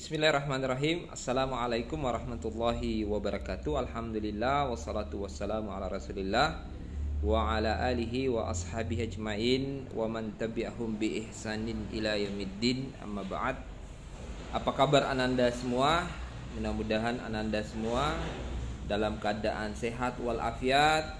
Bismillahirrahmanirrahim Assalamualaikum warahmatullahi wabarakatuh Alhamdulillah Wassalatu wassalamu ala rasulillah Wa ala alihi wa ashabihi ajmain Wa man tabi'ahum bi ihsanin ila yamiddin Amma ba'd Apa kabar ananda semua? Mudah-mudahan ananda semua Dalam keadaan sehat walafiat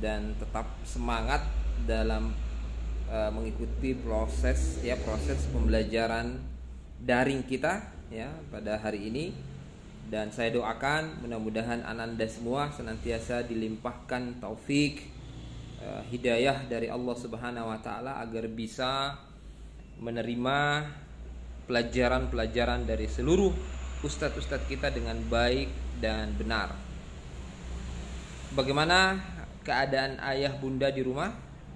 Dan tetap semangat Dalam uh, mengikuti proses ya proses pembelajaran daring kita ya pada hari ini dan saya doakan mudah-mudahan ananda semua senantiasa dilimpahkan taufik eh, hidayah dari Allah Subhanahu wa taala agar bisa menerima pelajaran-pelajaran dari seluruh ustadz-ustadz kita dengan baik dan benar. Bagaimana keadaan ayah bunda di rumah?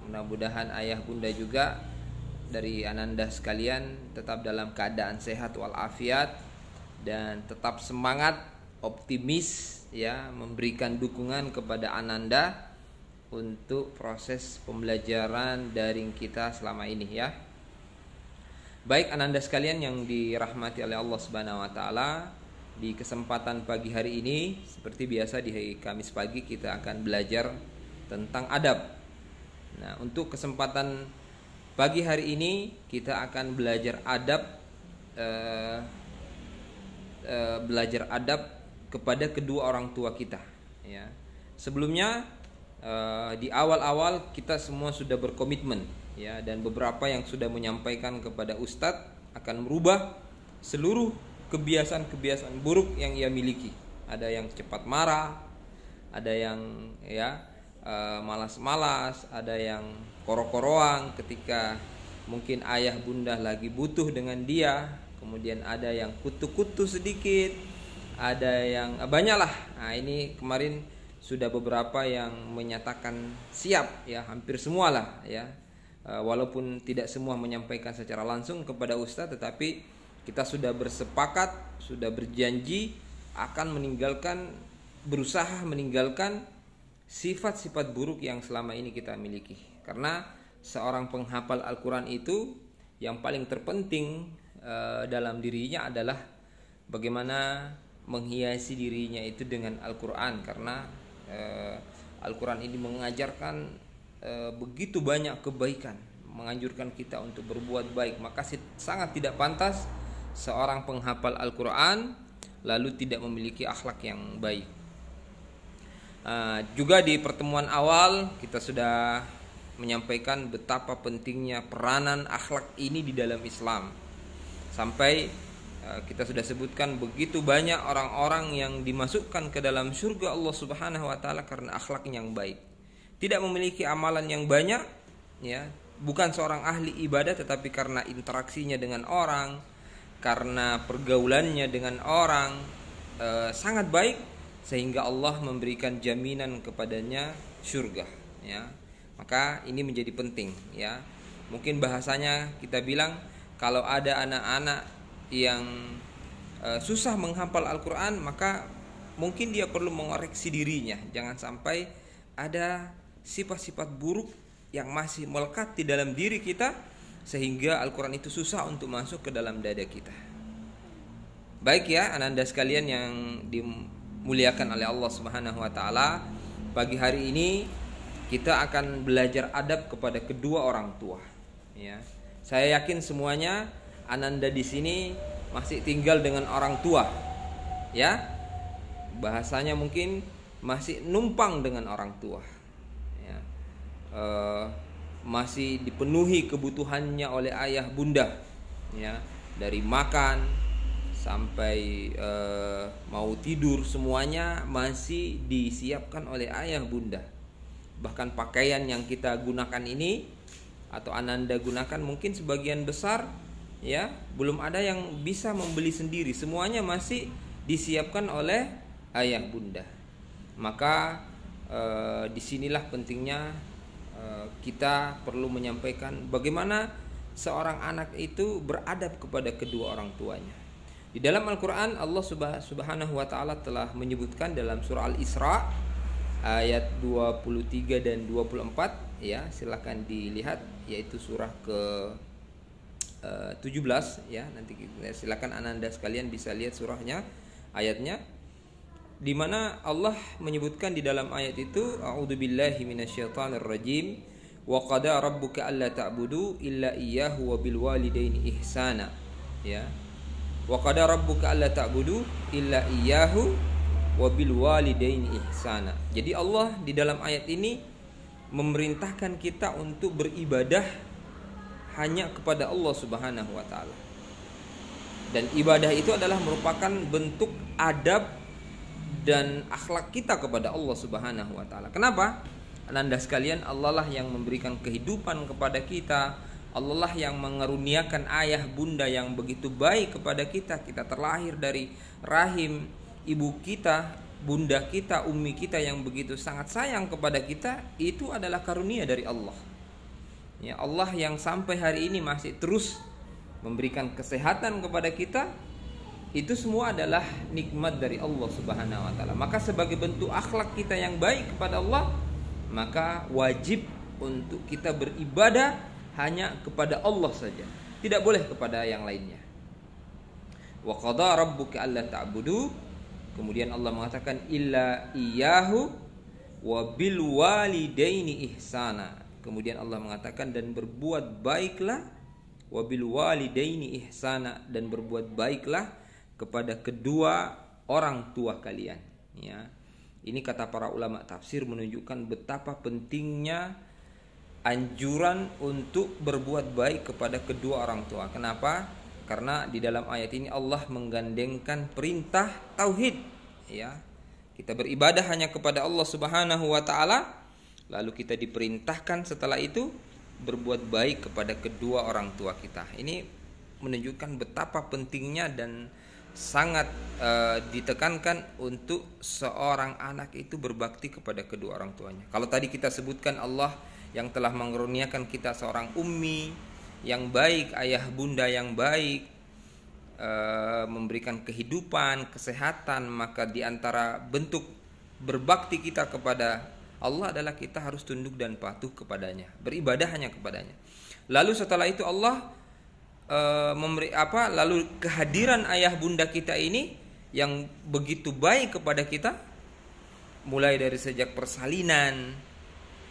Mudah-mudahan ayah bunda juga dari ananda sekalian tetap dalam keadaan sehat walafiat dan tetap semangat optimis ya memberikan dukungan kepada ananda untuk proses pembelajaran daring kita selama ini ya. Baik ananda sekalian yang dirahmati oleh Allah Subhanahu wa taala, di kesempatan pagi hari ini seperti biasa di hari Kamis pagi kita akan belajar tentang adab. Nah, untuk kesempatan Pagi hari ini kita akan belajar adab eh, eh, belajar adab kepada kedua orang tua kita. Ya. Sebelumnya eh, di awal-awal kita semua sudah berkomitmen ya dan beberapa yang sudah menyampaikan kepada Ustadz akan merubah seluruh kebiasaan-kebiasaan buruk yang ia miliki. Ada yang cepat marah, ada yang ya Eh, malas-malas, ada yang koro koroang ketika mungkin ayah bunda lagi butuh dengan dia, kemudian ada yang kutu-kutu sedikit, ada yang eh, banyaklah. Nah, ini kemarin sudah beberapa yang menyatakan siap ya, hampir semua lah, ya. Eh, walaupun tidak semua menyampaikan secara langsung kepada ustadz tetapi kita sudah bersepakat, sudah berjanji akan meninggalkan berusaha meninggalkan sifat-sifat buruk yang selama ini kita miliki. Karena seorang penghafal Al-Quran itu yang paling terpenting e, dalam dirinya adalah bagaimana menghiasi dirinya itu dengan Al-Quran. Karena e, Al-Quran ini mengajarkan e, begitu banyak kebaikan, menganjurkan kita untuk berbuat baik. Maka sangat tidak pantas seorang penghafal Al-Quran lalu tidak memiliki akhlak yang baik. Eh, juga di pertemuan awal kita sudah menyampaikan betapa pentingnya peranan akhlak ini di dalam Islam. Sampai uh, kita sudah sebutkan begitu banyak orang-orang yang dimasukkan ke dalam surga Allah Subhanahu wa taala karena akhlak yang baik. Tidak memiliki amalan yang banyak ya, bukan seorang ahli ibadah tetapi karena interaksinya dengan orang, karena pergaulannya dengan orang uh, sangat baik sehingga Allah memberikan jaminan kepadanya surga ya maka ini menjadi penting ya mungkin bahasanya kita bilang kalau ada anak-anak yang e, susah menghafal Al-Qur'an maka mungkin dia perlu mengoreksi dirinya jangan sampai ada sifat-sifat buruk yang masih melekat di dalam diri kita sehingga Al-Qur'an itu susah untuk masuk ke dalam dada kita baik ya ananda sekalian yang di dimuliakan oleh Allah Subhanahu wa taala. Pagi hari ini kita akan belajar adab kepada kedua orang tua, ya. Saya yakin semuanya Ananda di sini masih tinggal dengan orang tua. Ya. Bahasanya mungkin masih numpang dengan orang tua. Ya. E, masih dipenuhi kebutuhannya oleh ayah bunda. Ya, dari makan, sampai uh, mau tidur semuanya masih disiapkan oleh ayah bunda. Bahkan pakaian yang kita gunakan ini atau ananda gunakan mungkin sebagian besar ya belum ada yang bisa membeli sendiri. Semuanya masih disiapkan oleh ayah bunda. Maka uh, disinilah pentingnya uh, kita perlu menyampaikan bagaimana seorang anak itu beradab kepada kedua orang tuanya di dalam Al-Qur'an Allah Subhanahu wa taala telah menyebutkan dalam surah Al-Isra ayat 23 dan 24 ya, silahkan dilihat yaitu surah ke 17 eh, ya nanti silakan ananda sekalian bisa lihat surahnya ayatnya di mana Allah menyebutkan di dalam ayat itu a'udzubillahi minasyaitonirrajim wa qada rabbuka alla ta'budu illa iyyahu wa bil ihsana ya Wa qada rabbuka alla ta'budu illa iyyahu wa bil walidaini ihsana. Jadi Allah di dalam ayat ini memerintahkan kita untuk beribadah hanya kepada Allah Subhanahu wa taala. Dan ibadah itu adalah merupakan bentuk adab dan akhlak kita kepada Allah Subhanahu wa taala. Kenapa? Anda sekalian, Allah lah yang memberikan kehidupan kepada kita, Allah lah yang mengeruniakan ayah bunda yang begitu baik kepada kita. Kita terlahir dari rahim ibu kita, bunda kita, umi kita yang begitu sangat sayang kepada kita. Itu adalah karunia dari Allah. Ya Allah yang sampai hari ini masih terus memberikan kesehatan kepada kita. Itu semua adalah nikmat dari Allah Subhanahu wa taala. Maka sebagai bentuk akhlak kita yang baik kepada Allah, maka wajib untuk kita beribadah hanya kepada Allah saja, tidak boleh kepada yang lainnya. Wa qada rabbuka alla ta'budu kemudian Allah mengatakan illa iyyahu wa bil walidaini ihsana. Kemudian Allah mengatakan dan berbuat baiklah wa bil walidaini ihsana dan berbuat baiklah kepada kedua orang tua kalian ya. Ini kata para ulama tafsir menunjukkan betapa pentingnya anjuran untuk berbuat baik kepada kedua orang tua. Kenapa? Karena di dalam ayat ini Allah menggandengkan perintah tauhid, ya. Kita beribadah hanya kepada Allah Subhanahu wa taala, lalu kita diperintahkan setelah itu berbuat baik kepada kedua orang tua kita. Ini menunjukkan betapa pentingnya dan sangat e, ditekankan untuk seorang anak itu berbakti kepada kedua orang tuanya. Kalau tadi kita sebutkan Allah yang telah mengeruniakan kita seorang ummi yang baik, ayah bunda yang baik, e, memberikan kehidupan, kesehatan, maka di antara bentuk berbakti kita kepada Allah adalah kita harus tunduk dan patuh kepadanya, beribadah hanya kepadanya. Lalu setelah itu Allah e, memberi apa? Lalu kehadiran ayah bunda kita ini yang begitu baik kepada kita mulai dari sejak persalinan,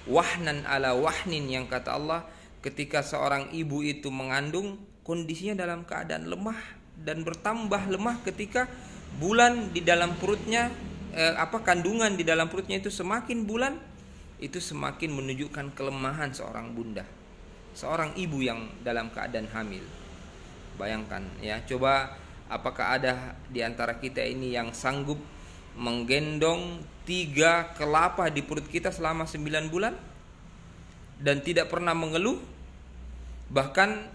wahnan ala wahnin yang kata Allah ketika seorang ibu itu mengandung kondisinya dalam keadaan lemah dan bertambah lemah ketika bulan di dalam perutnya eh, apa kandungan di dalam perutnya itu semakin bulan itu semakin menunjukkan kelemahan seorang bunda seorang ibu yang dalam keadaan hamil bayangkan ya coba apakah ada di antara kita ini yang sanggup menggendong tiga kelapa di perut kita selama sembilan bulan dan tidak pernah mengeluh bahkan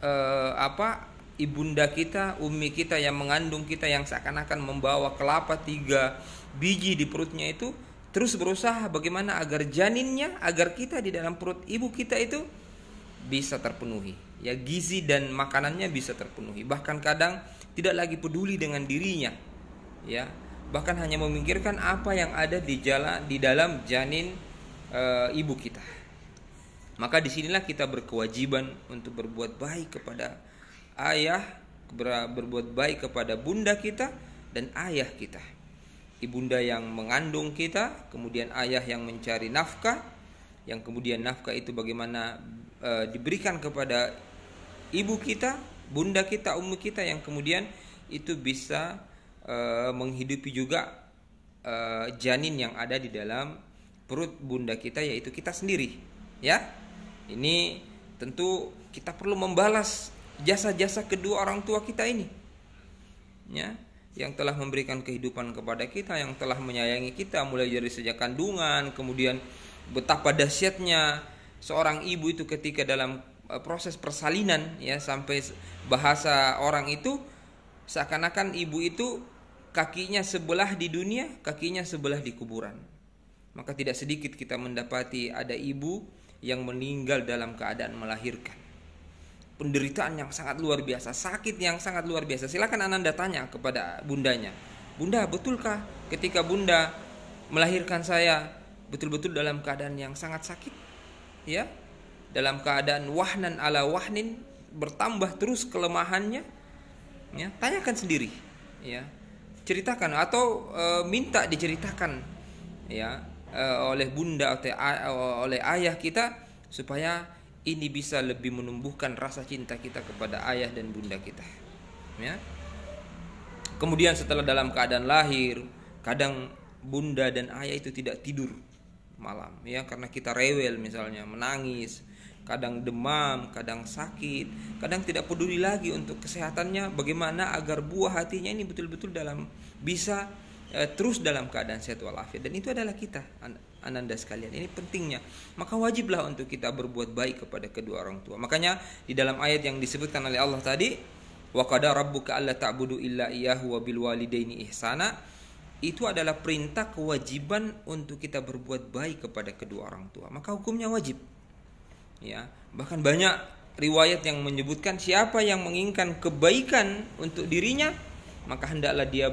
eh, apa ibunda kita umi kita yang mengandung kita yang seakan-akan membawa kelapa tiga biji di perutnya itu terus berusaha bagaimana agar janinnya agar kita di dalam perut ibu kita itu bisa terpenuhi ya gizi dan makanannya bisa terpenuhi bahkan kadang tidak lagi peduli dengan dirinya ya bahkan hanya memikirkan apa yang ada di jalan di dalam janin e, ibu kita. Maka disinilah kita berkewajiban untuk berbuat baik kepada ayah, berbuat baik kepada bunda kita dan ayah kita. Ibunda yang mengandung kita, kemudian ayah yang mencari nafkah, yang kemudian nafkah itu bagaimana e, diberikan kepada ibu kita, bunda kita, ummi kita yang kemudian itu bisa Eh, menghidupi juga e, janin yang ada di dalam perut bunda kita yaitu kita sendiri ya ini tentu kita perlu membalas jasa-jasa kedua orang tua kita ini ya yang telah memberikan kehidupan kepada kita yang telah menyayangi kita mulai dari sejak kandungan kemudian betapa dahsyatnya seorang ibu itu ketika dalam eh, proses persalinan ya sampai bahasa orang itu seakan-akan ibu itu kakinya sebelah di dunia, kakinya sebelah di kuburan. Maka tidak sedikit kita mendapati ada ibu yang meninggal dalam keadaan melahirkan. Penderitaan yang sangat luar biasa, sakit yang sangat luar biasa. Silakan Ananda tanya kepada bundanya. Bunda, betulkah ketika bunda melahirkan saya betul-betul dalam keadaan yang sangat sakit? Ya. Dalam keadaan wahnan ala wahnin bertambah terus kelemahannya. Ya, tanyakan sendiri, ya ceritakan atau e, minta diceritakan ya e, oleh bunda atau eh, oleh ayah kita supaya ini bisa lebih menumbuhkan rasa cinta kita kepada ayah dan bunda kita ya kemudian setelah dalam keadaan lahir kadang bunda dan ayah itu tidak tidur malam ya karena kita rewel misalnya menangis kadang demam, kadang sakit, kadang tidak peduli lagi untuk kesehatannya bagaimana agar buah hatinya ini betul-betul dalam bisa e, terus dalam keadaan sehat walafiat dan itu adalah kita ananda sekalian ini pentingnya maka wajiblah untuk kita berbuat baik kepada kedua orang tua makanya di dalam ayat yang disebutkan oleh Allah tadi wa qada rabbuka alla ta'budu illa iyyahu wa bil walidaini ihsana itu adalah perintah kewajiban untuk kita berbuat baik kepada kedua orang tua. Maka hukumnya wajib ya bahkan banyak riwayat yang menyebutkan siapa yang menginginkan kebaikan untuk dirinya maka hendaklah dia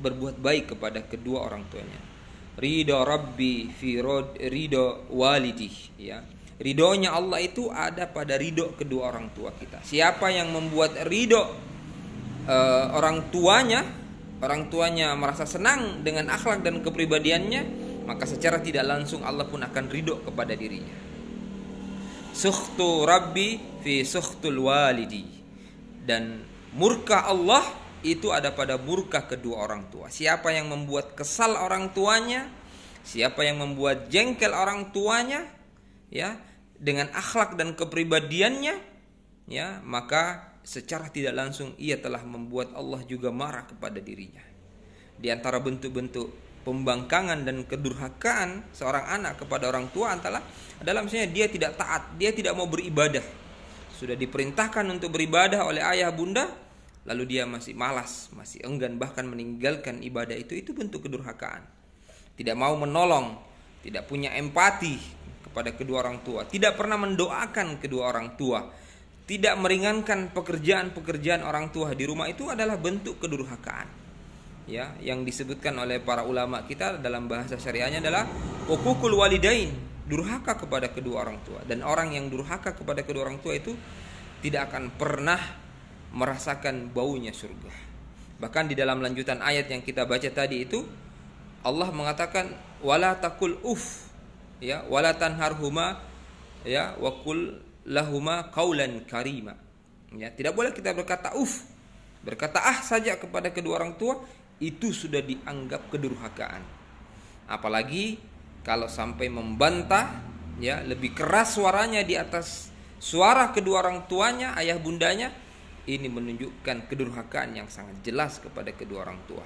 berbuat baik kepada kedua orang tuanya ridho rabbi fi ridho walidi ya ridhonya Allah itu ada pada ridho kedua orang tua kita siapa yang membuat ridho uh, orang tuanya orang tuanya merasa senang dengan akhlak dan kepribadiannya maka secara tidak langsung Allah pun akan ridho kepada dirinya sukhtu rabbi fi sukhtul walidi dan murka Allah itu ada pada murka kedua orang tua siapa yang membuat kesal orang tuanya siapa yang membuat jengkel orang tuanya ya dengan akhlak dan kepribadiannya ya maka secara tidak langsung ia telah membuat Allah juga marah kepada dirinya di antara bentuk-bentuk pembangkangan dan kedurhakaan seorang anak kepada orang tua adalah adalah misalnya dia tidak taat, dia tidak mau beribadah. Sudah diperintahkan untuk beribadah oleh ayah bunda, lalu dia masih malas, masih enggan bahkan meninggalkan ibadah itu itu bentuk kedurhakaan. Tidak mau menolong, tidak punya empati kepada kedua orang tua, tidak pernah mendoakan kedua orang tua, tidak meringankan pekerjaan-pekerjaan orang tua di rumah itu adalah bentuk kedurhakaan ya yang disebutkan oleh para ulama kita dalam bahasa syariahnya adalah ukukul walidain durhaka kepada kedua orang tua dan orang yang durhaka kepada kedua orang tua itu tidak akan pernah merasakan baunya surga bahkan di dalam lanjutan ayat yang kita baca tadi itu Allah mengatakan wala takul uf ya wala tanharhuma ya wakul lahuma kaulan karima ya tidak boleh kita berkata uf berkata ah saja kepada kedua orang tua itu sudah dianggap kedurhakaan. Apalagi kalau sampai membantah ya lebih keras suaranya di atas suara kedua orang tuanya, ayah bundanya, ini menunjukkan kedurhakaan yang sangat jelas kepada kedua orang tua.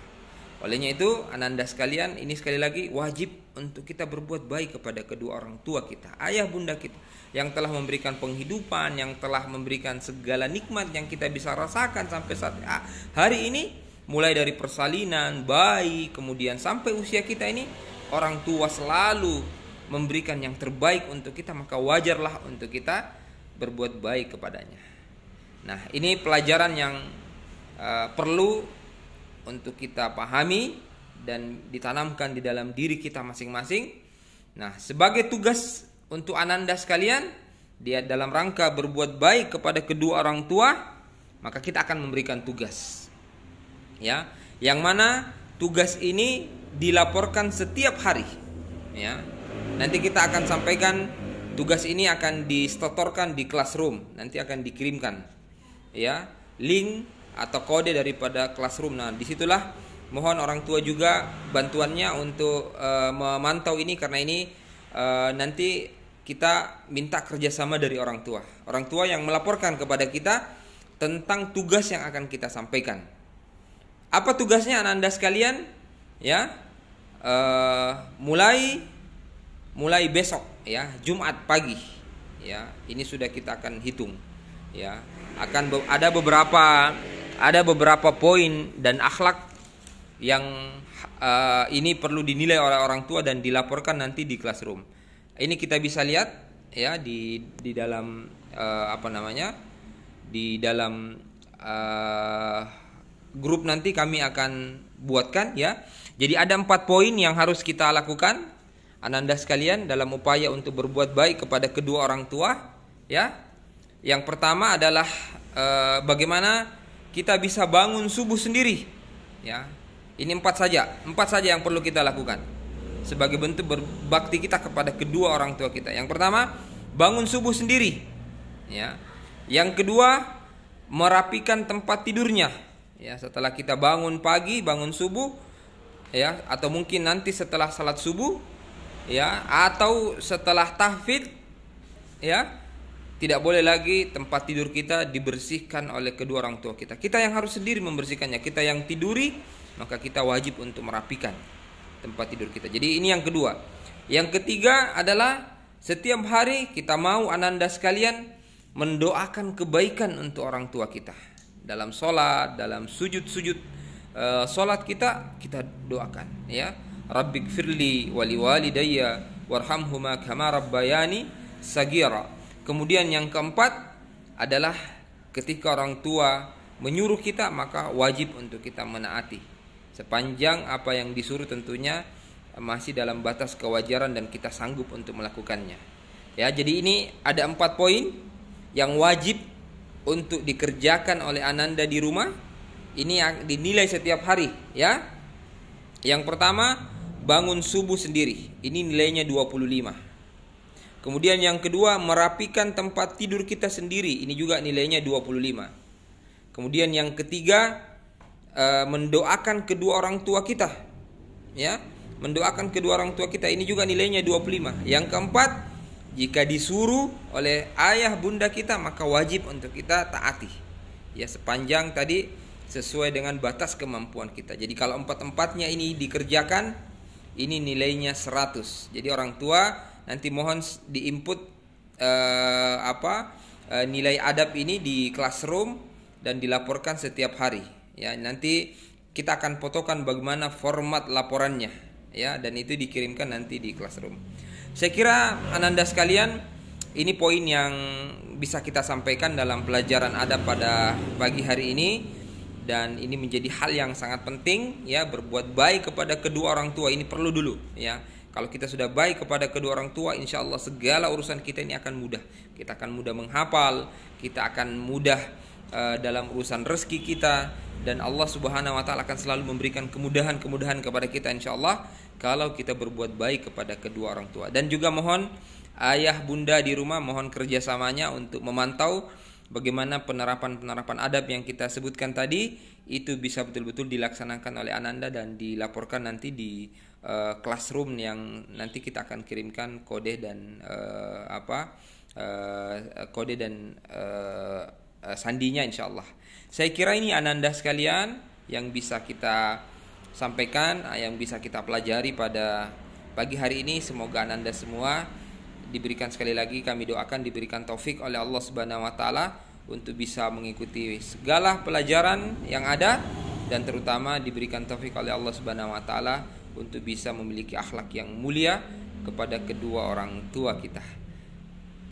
Olehnya itu, ananda sekalian, ini sekali lagi wajib untuk kita berbuat baik kepada kedua orang tua kita, ayah bunda kita, yang telah memberikan penghidupan, yang telah memberikan segala nikmat yang kita bisa rasakan sampai saat ah, hari ini mulai dari persalinan, bayi, kemudian sampai usia kita ini orang tua selalu memberikan yang terbaik untuk kita, maka wajarlah untuk kita berbuat baik kepadanya. Nah, ini pelajaran yang uh, perlu untuk kita pahami dan ditanamkan di dalam diri kita masing-masing. Nah, sebagai tugas untuk ananda sekalian, dia dalam rangka berbuat baik kepada kedua orang tua, maka kita akan memberikan tugas ya yang mana tugas ini dilaporkan setiap hari ya nanti kita akan sampaikan tugas ini akan disetorkan di classroom nanti akan dikirimkan ya link atau kode daripada classroom nah disitulah mohon orang tua juga bantuannya untuk uh, memantau ini karena ini uh, nanti kita minta kerjasama dari orang tua orang tua yang melaporkan kepada kita tentang tugas yang akan kita sampaikan apa tugasnya anak-anda sekalian? Ya. Uh, mulai mulai besok ya, Jumat pagi. Ya, ini sudah kita akan hitung. Ya, akan be ada beberapa ada beberapa poin dan akhlak yang uh, ini perlu dinilai oleh orang tua dan dilaporkan nanti di classroom. Ini kita bisa lihat ya di di dalam uh, apa namanya? di dalam uh, grup nanti kami akan buatkan ya. Jadi ada empat poin yang harus kita lakukan ananda sekalian dalam upaya untuk berbuat baik kepada kedua orang tua ya. Yang pertama adalah e, bagaimana kita bisa bangun subuh sendiri ya. Ini empat saja, empat saja yang perlu kita lakukan sebagai bentuk berbakti kita kepada kedua orang tua kita. Yang pertama, bangun subuh sendiri ya. Yang kedua, merapikan tempat tidurnya Ya, setelah kita bangun pagi, bangun subuh, ya, atau mungkin nanti setelah salat subuh, ya, atau setelah tahfid ya, tidak boleh lagi tempat tidur kita dibersihkan oleh kedua orang tua kita. Kita yang harus sendiri membersihkannya. Kita yang tiduri, maka kita wajib untuk merapikan tempat tidur kita. Jadi ini yang kedua. Yang ketiga adalah setiap hari kita mau ananda sekalian mendoakan kebaikan untuk orang tua kita dalam sholat, dalam sujud-sujud uh, sholat kita kita doakan ya. Rabbik firli wali walidayya warhamhuma kama rabbayani sagira. Kemudian yang keempat adalah ketika orang tua menyuruh kita maka wajib untuk kita menaati. Sepanjang apa yang disuruh tentunya masih dalam batas kewajaran dan kita sanggup untuk melakukannya. Ya, jadi ini ada empat poin yang wajib untuk dikerjakan oleh Ananda di rumah ini yang dinilai setiap hari ya. Yang pertama bangun subuh sendiri. Ini nilainya 25. Kemudian yang kedua merapikan tempat tidur kita sendiri. Ini juga nilainya 25. Kemudian yang ketiga eh, mendoakan kedua orang tua kita. Ya, mendoakan kedua orang tua kita ini juga nilainya 25. Yang keempat jika disuruh oleh ayah bunda kita maka wajib untuk kita taati. Ya sepanjang tadi sesuai dengan batas kemampuan kita. Jadi kalau empat-empatnya ini dikerjakan ini nilainya 100. Jadi orang tua nanti mohon diinput eh, apa eh, nilai adab ini di classroom dan dilaporkan setiap hari. Ya nanti kita akan potokan bagaimana format laporannya ya dan itu dikirimkan nanti di classroom. Saya kira Ananda sekalian ini poin yang bisa kita sampaikan dalam pelajaran adab pada pagi hari ini dan ini menjadi hal yang sangat penting ya berbuat baik kepada kedua orang tua ini perlu dulu ya. Kalau kita sudah baik kepada kedua orang tua, insya Allah segala urusan kita ini akan mudah. Kita akan mudah menghafal, kita akan mudah uh, dalam urusan rezeki kita, dan Allah Subhanahu Wa Taala akan selalu memberikan kemudahan-kemudahan kepada kita, insya Allah kalau kita berbuat baik kepada kedua orang tua. Dan juga mohon ayah bunda di rumah mohon kerjasamanya untuk memantau bagaimana penerapan-penerapan adab yang kita sebutkan tadi itu bisa betul-betul dilaksanakan oleh ananda dan dilaporkan nanti di uh, classroom yang nanti kita akan kirimkan kode dan uh, apa uh, kode dan uh, sandinya insyaallah. Saya kira ini ananda sekalian yang bisa kita sampaikan, ah, yang bisa kita pelajari pada pagi hari ini. Semoga Anda semua diberikan sekali lagi kami doakan diberikan taufik oleh Allah Subhanahu wa taala untuk bisa mengikuti segala pelajaran yang ada dan terutama diberikan taufik oleh Allah Subhanahu wa taala untuk bisa memiliki akhlak yang mulia kepada kedua orang tua kita.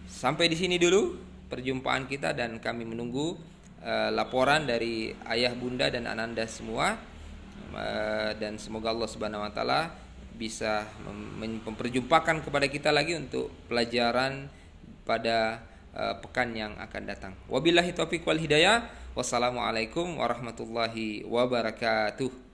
Sampai di sini dulu perjumpaan kita dan kami menunggu eh, laporan dari ayah, bunda dan ananda semua. Eh, dan semoga Allah Subhanahu wa taala bisa memperjumpakan kepada kita lagi untuk pelajaran pada eh, pekan yang akan datang. Wabillahi taufiq wal hidayah. Wassalamualaikum warahmatullahi wabarakatuh.